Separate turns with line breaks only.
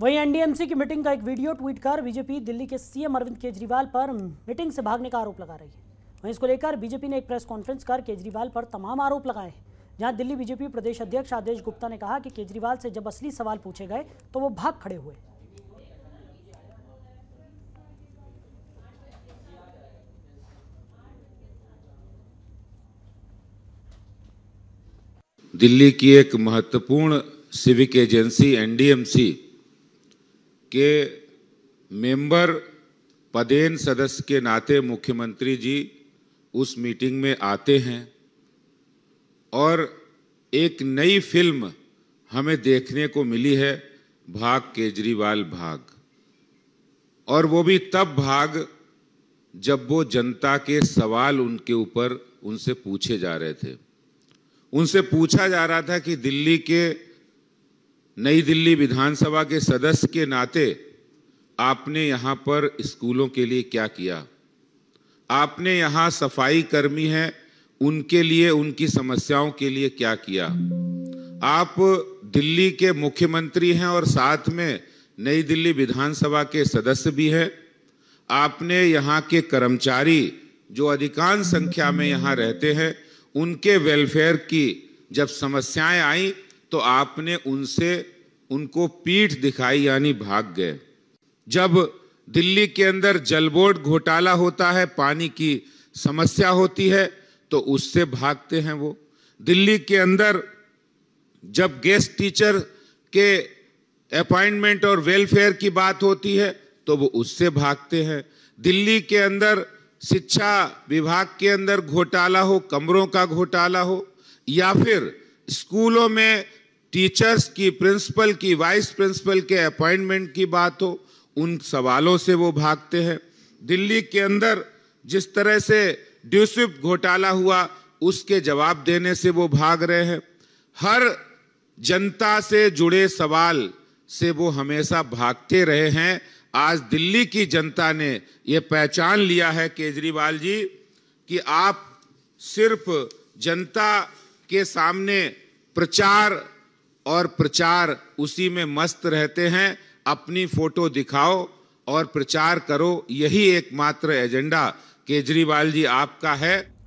वहीं एनडीएमसी की मीटिंग का एक वीडियो ट्वीट कर बीजेपी दिल्ली के सीएम अरविंद केजरीवाल पर मीटिंग से भागने का आरोप लगा रही है वहीं इसको लेकर बीजेपी ने एक प्रेस कॉन्फ्रेंस कर केजरीवाल पर तमाम आरोप लगाए जहां दिल्ली बीजेपी प्रदेश अध्यक्ष आदेश गुप्ता ने कहा कि केजरीवाल से जब असली सवाल पूछे गए तो वो भाग खड़े हुए
दिल्ली की एक महत्वपूर्ण सिविक एजेंसी एनडीएमसी के मेंबर पदेन सदस्य के नाते मुख्यमंत्री जी उस मीटिंग में आते हैं और एक नई फिल्म हमें देखने को मिली है भाग केजरीवाल भाग और वो भी तब भाग जब वो जनता के सवाल उनके ऊपर उनसे पूछे जा रहे थे उनसे पूछा जा रहा था कि दिल्ली के नई दिल्ली विधानसभा के सदस्य के नाते आपने यहाँ पर स्कूलों के लिए क्या किया आपने यहाँ सफाई कर्मी हैं उनके लिए उनकी समस्याओं के लिए क्या किया आप दिल्ली के मुख्यमंत्री हैं और साथ में नई दिल्ली विधानसभा के सदस्य भी हैं आपने यहाँ के कर्मचारी जो अधिकांश संख्या में यहाँ रहते हैं उनके वेलफेयर की जब समस्याएं आई तो आपने उनसे उनको पीठ दिखाई यानी भाग गए जब दिल्ली के अंदर जल बोर्ड घोटाला होता है पानी की समस्या होती है तो उससे भागते हैं वो दिल्ली के अंदर जब गेस्ट टीचर के अपॉइंटमेंट और वेलफेयर की बात होती है तो वो उससे भागते हैं दिल्ली के अंदर शिक्षा विभाग के अंदर घोटाला हो कमरों का घोटाला हो या फिर स्कूलों में टीचर्स की प्रिंसिपल की वाइस प्रिंसिपल के अपॉइंटमेंट की बात हो उन सवालों से वो भागते हैं दिल्ली के अंदर जिस तरह से ड्यूसिप घोटाला हुआ उसके जवाब देने से वो भाग रहे हैं हर जनता से जुड़े सवाल से वो हमेशा भागते रहे हैं आज दिल्ली की जनता ने ये पहचान लिया है केजरीवाल जी कि आप सिर्फ जनता के सामने प्रचार और प्रचार उसी में मस्त रहते हैं अपनी फोटो दिखाओ और प्रचार करो यही एकमात्र एजेंडा केजरीवाल जी आपका है